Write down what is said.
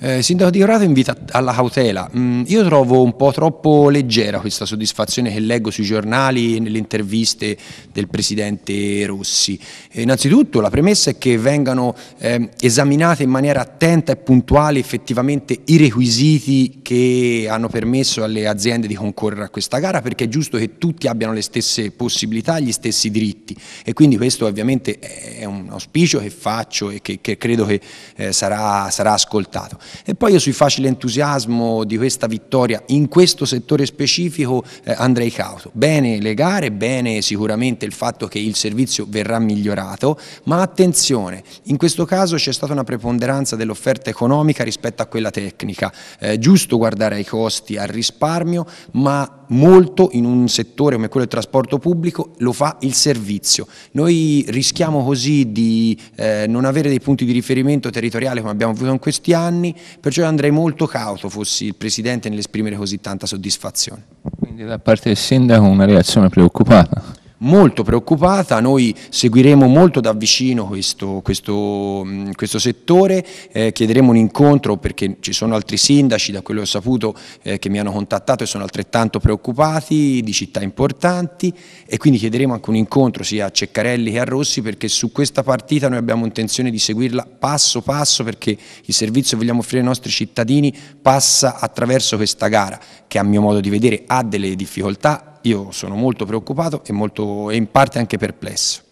Eh, Sindaco di Corato invita alla cautela. Mm, io trovo un po' troppo leggera questa soddisfazione che leggo sui giornali e nelle interviste del Presidente Rossi. Eh, innanzitutto la premessa è che vengano eh, esaminate in maniera attenta e puntuale effettivamente i requisiti che hanno permesso alle aziende di concorrere a questa gara perché è giusto che tutti abbiano le stesse possibilità, gli stessi diritti e quindi questo ovviamente è un auspicio che faccio e che, che credo che eh, sarà, sarà ascoltato. E poi io sui facile entusiasmo di questa vittoria in questo settore specifico eh, andrei cauto. Bene le gare, bene sicuramente il fatto che il servizio verrà migliorato, ma attenzione, in questo caso c'è stata una preponderanza dell'offerta economica rispetto a quella tecnica. Eh, giusto guardare ai costi, al risparmio, ma molto in un settore come quello del trasporto pubblico, lo fa il servizio. Noi rischiamo così di eh, non avere dei punti di riferimento territoriale come abbiamo avuto in questi anni, perciò andrei molto cauto fossi il Presidente nell'esprimere così tanta soddisfazione. Quindi da parte del Sindaco una reazione preoccupata? molto preoccupata, noi seguiremo molto da vicino questo, questo, mm, questo settore, eh, chiederemo un incontro perché ci sono altri sindaci, da quello che ho saputo, eh, che mi hanno contattato e sono altrettanto preoccupati di città importanti e quindi chiederemo anche un incontro sia a Ceccarelli che a Rossi perché su questa partita noi abbiamo intenzione di seguirla passo passo perché il servizio che vogliamo offrire ai nostri cittadini passa attraverso questa gara che a mio modo di vedere ha delle difficoltà, io sono molto preoccupato e, molto, e in parte anche perplesso.